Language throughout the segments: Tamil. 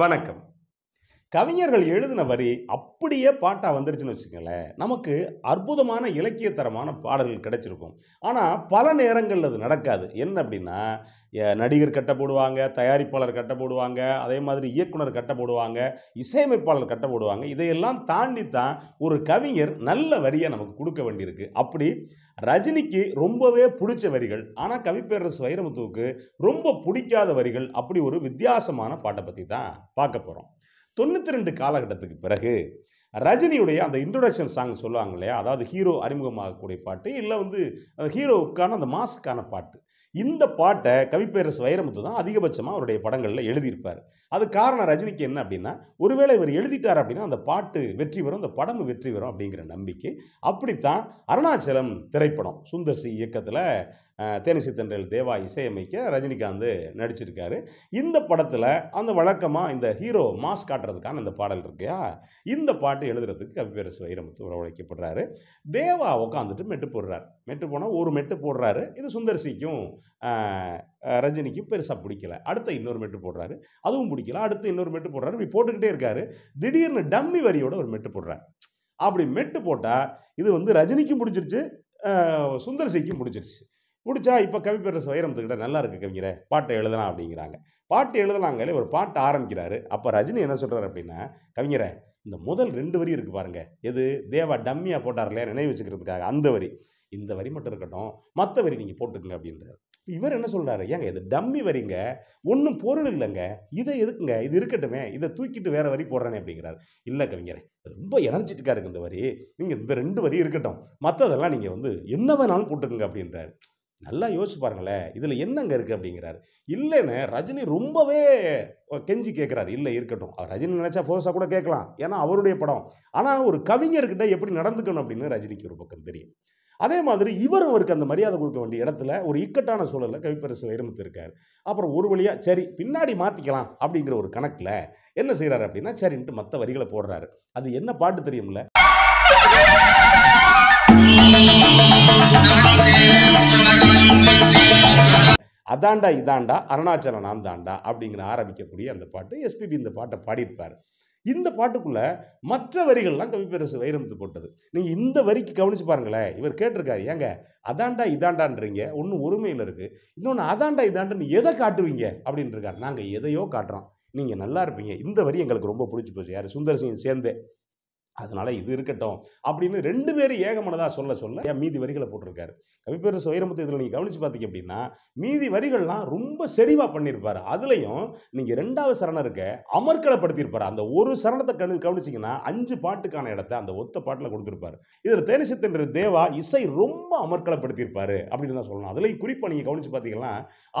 வணக்கம் கவிஞர்கள் எழுதின வரி அப்படியே பாட்டாக வந்துருச்சுன்னு வச்சுக்கோங்களேன் நமக்கு அற்புதமான இலக்கியத்தரமான பாடல்கள் கிடைச்சிருக்கும் ஆனால் பல நேரங்களில் அது நடக்காது என்ன அப்படின்னா நடிகர் கட்ட போடுவாங்க தயாரிப்பாளர் கட்ட போடுவாங்க அதே மாதிரி இயக்குனர் கட்ட போடுவாங்க இசையமைப்பாளர் கட்ட போடுவாங்க இதையெல்லாம் தாண்டி தான் ஒரு கவிஞர் நல்ல வரியை நமக்கு கொடுக்க வேண்டியிருக்கு அப்படி ரஜினிக்கு ரொம்பவே பிடிச்ச வரிகள் ஆனால் கவிப்பேரரசு வைரமுத்துவுக்கு ரொம்ப பிடிக்காத வரிகள் அப்படி ஒரு வித்தியாசமான பாட்டை பற்றி தான் பார்க்க போகிறோம் தொண்ணூற்றி ரெண்டு காலகட்டத்துக்கு பிறகு ரஜினியுடைய அந்த இன்ட்ரொடக்ஷன் சாங் சொல்லுவாங்க இல்லையா அதாவது ஹீரோ அறிமுகமாகக்கூடிய பாட்டு இல்லை வந்து ஹீரோவுக்கான அந்த மாஸ்க்கான பாட்டு இந்த பாட்டை கவிப்பேரரசு வைரமுத்து தான் அதிகபட்சமாக அவருடைய படங்களில் எழுதியிருப்பார் அது காரணம் ரஜினிக்கு என்ன அப்படின்னா ஒருவேளை இவர் எழுதிட்டார் அப்படின்னா அந்த பாட்டு வெற்றி வரும் அந்த படம் வெற்றி வரும் அப்படிங்கிற நம்பிக்கை அப்படித்தான் அருணாச்சலம் திரைப்படம் சுந்தர் சி இயக்கத்தில் தேனிசித்தன்றல் தேவா இசையமைக்க ரஜினிகாந்த் நடிச்சிருக்காரு இந்த படத்தில் அந்த வழக்கமாக இந்த ஹீரோ மாஸ் காட்டுறதுக்கான இந்த பாடல் இருக்கையா இந்த பாட்டு எழுதுறதுக்கு கவிப்பேரசு வைரமுத்து உழைக்கப்படுறாரு தேவா உட்காந்துட்டு மெட்டு போடுறார் மெட்டு போனால் ஒரு மெட்டு போடுறாரு இது சுந்தர்சிக்கும் ரஜினிக்கும் பெருசாக பிடிக்கல அடுத்த இன்னொரு மெட்டு போடுறாரு அதுவும் பிடிக்கல அடுத்து இன்னொரு மெட்டு போடுறாரு இப்படி போட்டுக்கிட்டே இருக்காரு திடீர்னு டம்மி வரியோட ஒரு மெட்டு போடுறாரு அப்படி மெட்டு போட்டால் இது வந்து ரஜினிக்கும் பிடிச்சிருச்சு சுந்தர்சிக்கும் பிடிச்சிருச்சு பிடிச்சா இப்போ கவி கவிப்பேரரசு வைரமுத்துக்கிட்ட நல்லா இருக்கு கவிஞரை பாட்டை எழுதலாம் அப்படிங்கிறாங்க பாட்டு எழுதலாங்களே ஒரு பாட்டு ஆரம்பிக்கிறாரு அப்போ ரஜினி என்ன சொல்கிறார் அப்படின்னா கவிஞரை இந்த முதல் ரெண்டு வரி இருக்குது பாருங்க எது தேவா டம்மியாக இல்லையா நினைவு வச்சுக்கிறதுக்காக அந்த வரி இந்த வரி மட்டும் இருக்கட்டும் மற்ற வரி நீங்கள் போட்டுக்கங்க அப்படின்றார் இவர் என்ன சொல்கிறாரு ஏங்க இது டம்மி வரிங்க ஒன்றும் பொருள் இல்லைங்க இதை எதுக்குங்க இது இருக்கட்டுமே இதை தூக்கிட்டு வேறு வரி போடுறேனே அப்படிங்கிறாரு இல்லை கவிஞரே ரொம்ப எனர்ஜிட்டிக்காக இருக்குது இந்த வரி நீங்கள் இந்த ரெண்டு வரி இருக்கட்டும் மற்றதெல்லாம் நீங்கள் வந்து என்ன வேணாலும் போட்டுக்கோங்க அப்படின்றாரு நல்லா யோசிச்சு பாருங்களேன் இதில் என்னங்க இருக்குது அப்படிங்கிறாரு இல்லைன்னு ரஜினி ரொம்பவே கெஞ்சி கேட்குறாரு இல்லை இருக்கட்டும் ரஜினி நினச்சா ஃபோர்ஸாக கூட கேட்கலாம் ஏன்னா அவருடைய படம் ஆனால் ஒரு கவிஞர்கிட்ட எப்படி நடந்துக்கணும் அப்படின்னு ரஜினிக்கு ஒரு பக்கம் தெரியும் அதே மாதிரி இவரும் அவருக்கு அந்த மரியாதை கொடுக்க வேண்டிய இடத்துல ஒரு இக்கட்டான சூழலில் கவிப்பரசு இருக்கார் அப்புறம் ஒரு வழியாக சரி பின்னாடி மாற்றிக்கலாம் அப்படிங்கிற ஒரு கணக்கில் என்ன செய்கிறாரு அப்படின்னா சரின்ட்டு மற்ற வரிகளை போடுறாரு அது என்ன பாட்டு தெரியும்ல அதாண்டா இதாண்டா அருணாச்சல நான் தாண்டா அப்படிங்கிற ஆரம்பிக்கக்கூடிய அந்த பாட்டு எஸ்பிபி இந்த பாட்டை பாடியிருப்பார் இந்த பாட்டுக்குள்ள மற்ற வரிகள்லாம் கவிப்பரசு வைரமுத்து போட்டது நீங்கள் இந்த வரிக்கு கவனிச்சு பாருங்களேன் இவர் கேட்டிருக்காரு ஏங்க அதாண்டா இதாண்டான்றீங்க ஒன்று ஒருமையில் இருக்கு இன்னொன்று அதாண்டா இதாண்டான்னு எதை காட்டுவீங்க அப்படின்னு இருக்காரு நாங்கள் எதையோ காட்டுறோம் நீங்கள் நல்லா இருப்பீங்க இந்த வரி எங்களுக்கு ரொம்ப பிடிச்சி போச்சு யார் சுந்தர் சிங் சேர்ந்தே அதனால இது இருக்கட்டும் அப்படின்னு ரெண்டு பேரும் ஏகமனதாக சொல்ல சொல்ல மீதி வரிகளை போட்டிருக்காரு கவிப்பேரு சுயரமுத்து இதில் நீங்கள் கவனித்து பார்த்தீங்க அப்படின்னா மீதி வரிகள்லாம் ரொம்ப செறிவாக பண்ணியிருப்பார் அதுலேயும் நீங்கள் ரெண்டாவது சரணம் இருக்க அமர்க்கலப்படுத்தியிருப்பார் அந்த ஒரு சரணத்தை கணி கவனிச்சிங்கன்னா அஞ்சு பாட்டுக்கான இடத்த அந்த ஒத்த பாட்டில் கொடுத்துருப்பார் இதில் தேனிசத்தின் தேவா இசை ரொம்ப அமர்க்கலப்படுத்தியிருப்பார் அப்படின்னு தான் சொல்லணும் அதுலேயும் குறிப்பாக நீங்கள் கவனித்து பார்த்தீங்கன்னா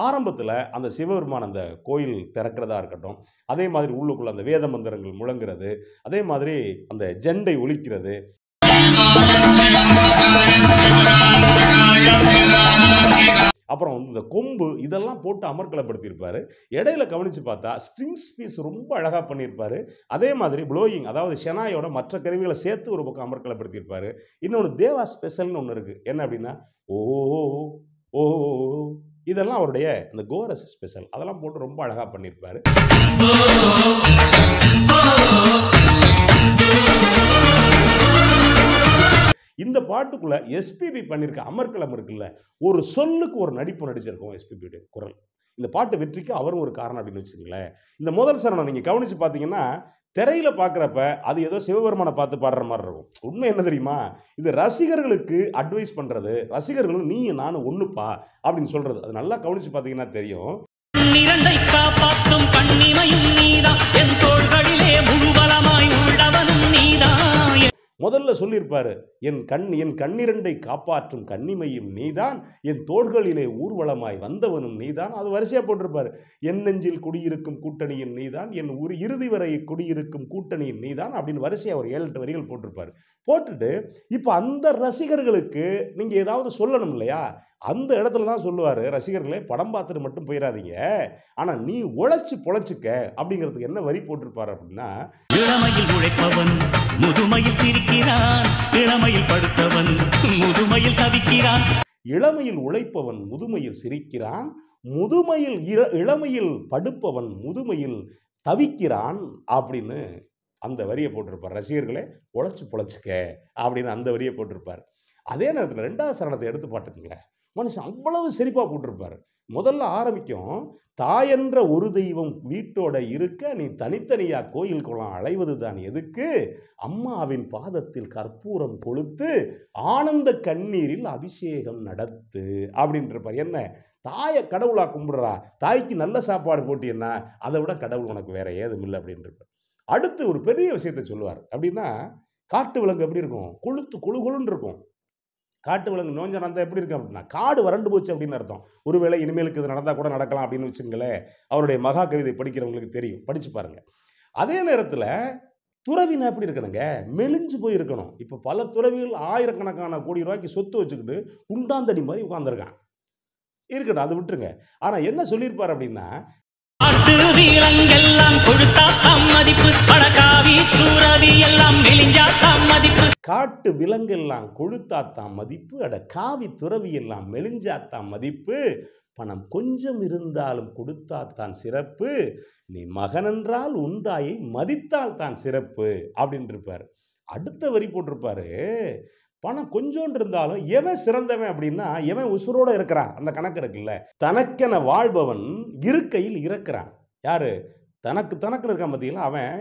ஆரம்பத்தில் அந்த சிவபெருமான் அந்த கோயில் திறக்கிறதா இருக்கட்டும் அதே மாதிரி உள்ளுக்குள்ள அந்த வேத மந்திரங்கள் முழங்குறது அதே மாதிரி அந்த ஜெண்டை ஒழிக்கிறது அப்புறம் வந்து இந்த கொம்பு இதெல்லாம் போட்டு அமர்க்கலப்படுத்தியிருப்பார் இடையில கவனித்து பார்த்தா ஸ்ட்ரிங்ஸ் பீஸ் ரொம்ப அழகாக பண்ணியிருப்பாரு அதே மாதிரி ப்ளோயிங் அதாவது ஷெனாயோட மற்ற கருவிகளை சேர்த்து ஒரு பக்கம் அமர்க்கலப்படுத்தியிருப்பார் இன்னொன்று தேவா ஸ்பெஷல்னு ஒன்று இருக்குது என்ன அப்படின்னா ஓ ஓ இதெல்லாம் அவருடைய இந்த கோரஸ் ஸ்பெஷல் அதெல்லாம் போட்டு ரொம்ப அழகாக பண்ணியிருப்பாரு பாட்டுக்குள்ளே எஸ்பிபி பண்ணியிருக்க அமர்கலம் இருக்குல்ல ஒரு சொல்லுக்கு ஒரு நடிப்பு நடிச்சிருக்கோம் எஸ்பிபியுடைய குரல் இந்த பாட்டு வெற்றிக்கு அவரும் ஒரு காரணம் அப்படின்னு வச்சுங்களேன் இந்த முதல் சரணம் நீங்கள் கவனித்து பார்த்தீங்கன்னா திரையில பார்க்குறப்ப அது ஏதோ சிவபெருமானை பார்த்து பாடுற மாதிரி இருக்கும் உண்மை என்ன தெரியுமா இது ரசிகர்களுக்கு அட்வைஸ் பண்ணுறது ரசிகர்களும் நீ நானும் ஒன்றுப்பா அப்படின்னு சொல்கிறது அது நல்லா கவனித்து பார்த்தீங்கன்னா தெரியும் காப்பாற்றும் கண்ணிமையும் நீதான் என் தோள்களிலே முழுவலமாய் முதல்ல சொல்லியிருப்பாரு என் கண் என் கண்ணிரண்டை காப்பாற்றும் கண்ணிமையும் நீதான் என் தோள்களிலே ஊர்வலமாய் வந்தவனும் நீதான் அது வரிசையாக போட்டிருப்பாரு என் நெஞ்சில் குடியிருக்கும் கூட்டணியின் நீதான் என் ஒரு இறுதி வரை குடியிருக்கும் கூட்டணியின் நீதான் அப்படின்னு வரிசையாக ஒரு ஏழு எட்டு வரிகள் போட்டிருப்பாரு போட்டுட்டு இப்போ அந்த ரசிகர்களுக்கு நீங்கள் ஏதாவது சொல்லணும் இல்லையா அந்த இடத்துல தான் சொல்லுவார் ரசிகர்களே படம் பார்த்துட்டு மட்டும் போயிடாதீங்க ஆனால் நீ உழைச்சி பொழைச்சிக்க அப்படிங்கிறதுக்கு என்ன வரி போட்டிருப்பார் அப்படின்னா இளமையில் உழைப்பவன் முதுமையில் சிரிக்கிறான் இளமையில் படுத்தவன் முதுமையில் தவிக்கிறான் இளமையில் உழைப்பவன் முதுமையில் சிரிக்கிறான் முதுமையில் இளமையில் படுப்பவன் முதுமையில் தவிக்கிறான் அப்படின்னு அந்த வரியை போட்டிருப்பார் ரசிகர்களே உழைச்சி பொழைச்சிக்க அப்படின்னு அந்த வரியை போட்டிருப்பார் அதே நேரத்தில் ரெண்டாவது சரணத்தை எடுத்து பாட்டுக்குங்களேன் மனுஷன் அவ்வளவு செழிப்பாக போட்டிருப்பார் முதல்ல ஆரம்பிக்கும் தாயென்ற ஒரு தெய்வம் வீட்டோட இருக்க நீ தனித்தனியாக கோயில் குளம் அலைவது தான் எதுக்கு அம்மாவின் பாதத்தில் கற்பூரம் கொளுத்து ஆனந்த கண்ணீரில் அபிஷேகம் நடத்து அப்படின்றப்பார் என்ன தாயை கடவுளாக கும்பிடுறா தாய்க்கு நல்ல சாப்பாடு போட்டீன்னா அதை விட கடவுள் உனக்கு வேற ஏதும் இல்லை அப்படின்றப்பார் அடுத்து ஒரு பெரிய விஷயத்த சொல்லுவார் அப்படின்னா காட்டு விலங்கு எப்படி இருக்கும் கொளுத்து கொழுகொழுன்னு இருக்கும் காட்டு விலங்கு நோஞ்ச நடந்தால் எப்படி இருக்கு அப்படின்னா காடு வறண்டு போச்சு அப்படின்னு அர்த்தம் ஒருவேளை இனிமேலுக்கு இது நடந்தால் கூட நடக்கலாம் அப்படின்னு வச்சுங்களேன் அவருடைய மகா கவிதை படிக்கிறவங்களுக்கு தெரியும் படித்து பாருங்கள் அதே நேரத்தில் துறவினா எப்படி இருக்கணுங்க மெலிஞ்சு போய் இருக்கணும் இப்போ பல துறவிகள் ஆயிரக்கணக்கான கோடி ரூபாய்க்கு சொத்து வச்சுக்கிட்டு உண்டாந்தடி மாதிரி உட்காந்துருக்கான் இருக்கட்டும் அது விட்டுருங்க ஆனால் என்ன சொல்லியிருப்பார் அப்படின்னா குரு வீரங்கெல்லாம் கொடுத்தா தாம் மதிப்பு படகாவி சூரவி எல்லாம் நெளிஞ்சா தாம் மதிப்பு காட்டு விலங்கெல்லாம் கொழுத்தாத்தான் மதிப்பு அட காவி துறவி எல்லாம் மெலிஞ்சாத்தான் மதிப்பு பணம் கொஞ்சம் இருந்தாலும் கொடுத்தாத்தான் சிறப்பு நீ மகனென்றால் உந்தாயை மதித்தால் தான் சிறப்பு இருப்பார் அடுத்த வரி போட்டிருப்பாரு பணம் கொஞ்சோண்டு இருந்தாலும் எவன் சிறந்தவன் அப்படின்னா எவன் உசுரோட இருக்கிறான் அந்த கணக்கு இருக்குல்ல தனக்கென வாழ்பவன் இருக்கையில் இறக்கிறான் யார் தனக்கு தனக்கில் இருக்கான் பார்த்தீங்களா அவன்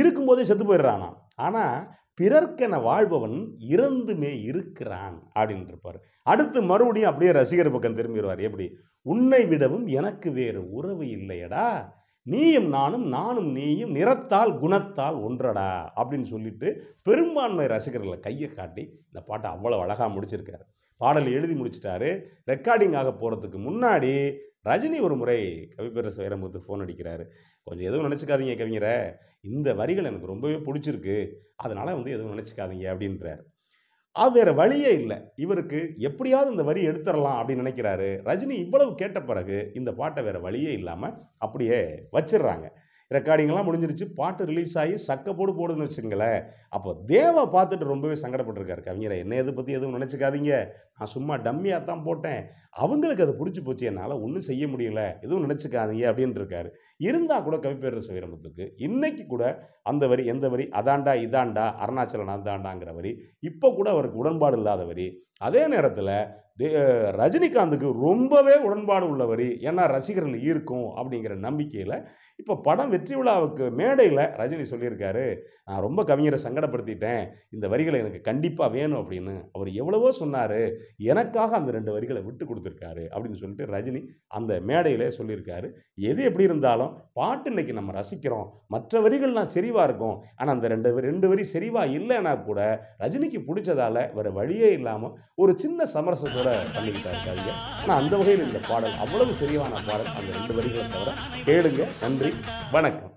இருக்கும்போதே செத்து போயிடுறானான் ஆனால் பிறர்க்கென வாழ்பவன் இறந்துமே இருக்கிறான் அப்படின்னு இருப்பார் அடுத்து மறுபடியும் அப்படியே ரசிகர் பக்கம் திரும்பிடுவார் எப்படி உன்னை விடவும் எனக்கு வேறு உறவு இல்லையடா நீயும் நானும் நானும் நீயும் நிறத்தால் குணத்தால் ஒன்றடா அப்படின்னு சொல்லிட்டு பெரும்பான்மை ரசிகர்களை கையை காட்டி இந்த பாட்டை அவ்வளோ அழகாக முடிச்சிருக்காரு பாடல் எழுதி முடிச்சிட்டாரு ரெக்கார்டிங் ஆக போகிறதுக்கு முன்னாடி ரஜினி ஒரு முறை கவிப்பேரசு வைரமுத்து ஃபோன் அடிக்கிறாரு கொஞ்சம் எதுவும் நினச்சிக்காதீங்க கவிஞரை இந்த வரிகள் எனக்கு ரொம்பவே பிடிச்சிருக்கு அதனால் வந்து எதுவும் நினச்சிக்காதீங்க அப்படின்றார் அது வேறு வழியே இல்லை இவருக்கு எப்படியாவது இந்த வரி எடுத்துடலாம் அப்படின்னு நினைக்கிறாரு ரஜினி இவ்வளவு கேட்ட பிறகு இந்த பாட்டை வேறு வழியே இல்லாமல் அப்படியே வச்சிடுறாங்க ரெக்கார்டிங்லாம் முடிஞ்சிருச்சு பாட்டு ரிலீஸ் ஆகி போடு போடுதுன்னு வச்சுங்களேன் அப்போ தேவை பார்த்துட்டு ரொம்பவே சங்கடப்பட்டிருக்காரு கவிஞரை என்ன எது பற்றி எதுவும் நினச்சிக்காதீங்க நான் சும்மா டம்மியாக தான் போட்டேன் அவங்களுக்கு அது பிடிச்சி போச்சு என்னால் ஒன்றும் செய்ய முடியல எதுவும் நினச்சிக்காதீங்க அப்படின்ட்டு இருக்காரு இருந்தால் கூட கவிப்பேரரசு வீரமுத்துக்கு இன்னைக்கு கூட அந்த வரி எந்த வரி அதாண்டா இதாண்டா அருணாச்சலன் அதாண்டாங்கிற வரி இப்போ கூட அவருக்கு உடன்பாடு இல்லாத வரி அதே நேரத்தில் ரஜினிகாந்துக்கு ரொம்பவே உடன்பாடு உள்ள வரி ஏன்னா ரசிகர்கள் ஈர்க்கும் அப்படிங்கிற நம்பிக்கையில் இப்போ படம் வெற்றி விழாவுக்கு மேடையில் ரஜினி சொல்லியிருக்காரு நான் ரொம்ப கவிஞரை சங்கடப்படுத்திட்டேன் இந்த வரிகளை எனக்கு கண்டிப்பாக வேணும் அப்படின்னு அவர் எவ்வளவோ சொன்னார் எனக்காக அந்த ரெண்டு வரிகளை விட்டு கொடுத்துருக்காரு அப்படின்னு சொல்லிட்டு ரஜினி அந்த மேடையில் சொல்லியிருக்காரு எது எப்படி இருந்தாலும் பாட்டு இன்றைக்கி நம்ம ரசிக்கிறோம் மற்ற வரிகள்லாம் செறிவாக இருக்கும் ஆனால் அந்த ரெண்டு ரெண்டு வரி செறிவாக இல்லைன்னா கூட ரஜினிக்கு பிடிச்சதால வேறு வழியே இல்லாமல் ஒரு சின்ன சமரசத்தோட பண்ணிக்கிட்டா இருக்காங்க ஆனால் அந்த வகையில் இந்த பாடல் அவ்வளவு சரியான பாடல் அந்த ரெண்டு வரிகளை தவிர கேளுங்க நன்றி வணக்கம்